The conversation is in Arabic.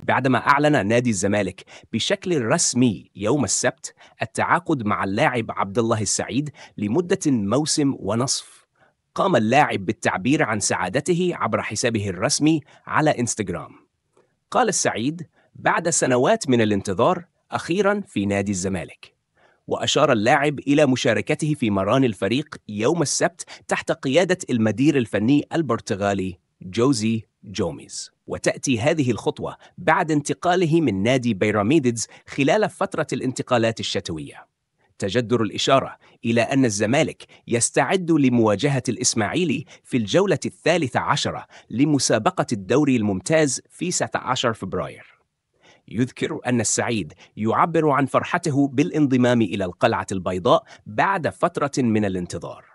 بعدما أعلن نادي الزمالك بشكل رسمي يوم السبت التعاقد مع اللاعب عبد الله السعيد لمدة موسم ونصف. قام اللاعب بالتعبير عن سعادته عبر حسابه الرسمي على انستغرام. قال السعيد: بعد سنوات من الانتظار أخيرا في نادي الزمالك. وأشار اللاعب إلى مشاركته في مران الفريق يوم السبت تحت قيادة المدير الفني البرتغالي جوزي جوميز وتأتي هذه الخطوة بعد انتقاله من نادي بيراميدز خلال فترة الانتقالات الشتوية تجدر الإشارة إلى أن الزمالك يستعد لمواجهة الإسماعيلي في الجولة الثالثة عشرة لمسابقة الدوري الممتاز في 16 فبراير يذكر أن السعيد يعبر عن فرحته بالانضمام إلى القلعة البيضاء بعد فترة من الانتظار